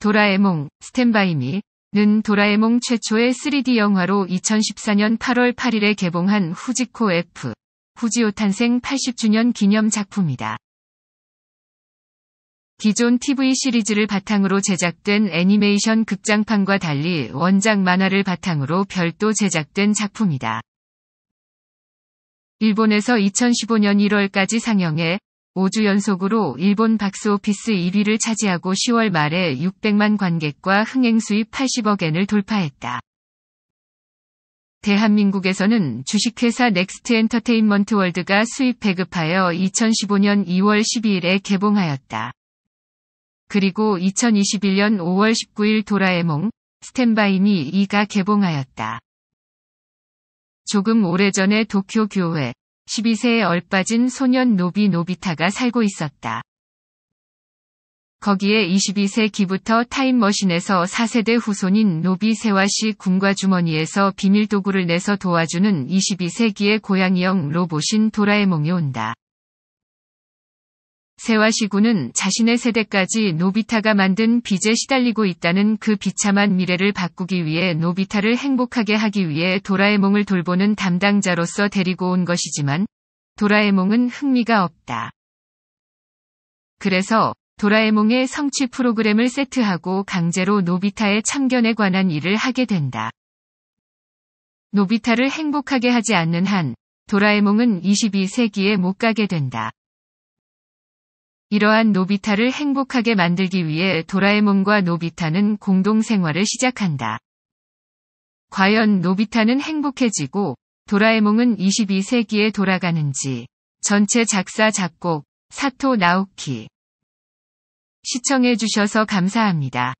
도라에몽 스탠바이미는 도라에몽 최초의 3D 영화로 2014년 8월 8일에 개봉한 후지코 F 후지오 탄생 80주년 기념 작품이다. 기존 TV 시리즈를 바탕으로 제작된 애니메이션 극장판과 달리 원작 만화를 바탕으로 별도 제작된 작품이다. 일본에서 2015년 1월까지 상영해 5주 연속으로 일본 박스오피스 1위를 차지하고 10월 말에 600만 관객과 흥행 수입 80억 엔을 돌파했다. 대한민국에서는 주식회사 넥스트 엔터테인먼트 월드가 수입 배급하여 2015년 2월 12일에 개봉하였다. 그리고 2021년 5월 19일 도라에몽, 스탠바이미 2가 개봉하였다. 조금 오래전에 도쿄 교회, 12세에 얼빠진 소년 노비 노비타가 살고 있었다. 거기에 22세 기부터 타임머신에서 4세대 후손인 노비세와 씨 군과 주머니에서 비밀 도구를 내서 도와주는 22세기의 고양이형 로봇인 도라에몽이 온다. 세와 시구는 자신의 세대까지 노비타가 만든 빚에 시달리고 있다는 그 비참한 미래를 바꾸기 위해 노비타를 행복하게 하기 위해 도라에몽을 돌보는 담당자로서 데리고 온 것이지만 도라에몽은 흥미가 없다. 그래서 도라에몽의 성취 프로그램을 세트하고 강제로 노비타의 참견에 관한 일을 하게 된다. 노비타를 행복하게 하지 않는 한 도라에몽은 22세기에 못 가게 된다. 이러한 노비타를 행복하게 만들기 위해 도라에몽과 노비타는 공동생활을 시작한다. 과연 노비타는 행복해지고 도라에몽은 22세기에 돌아가는지 전체 작사 작곡 사토 나오키 시청해주셔서 감사합니다.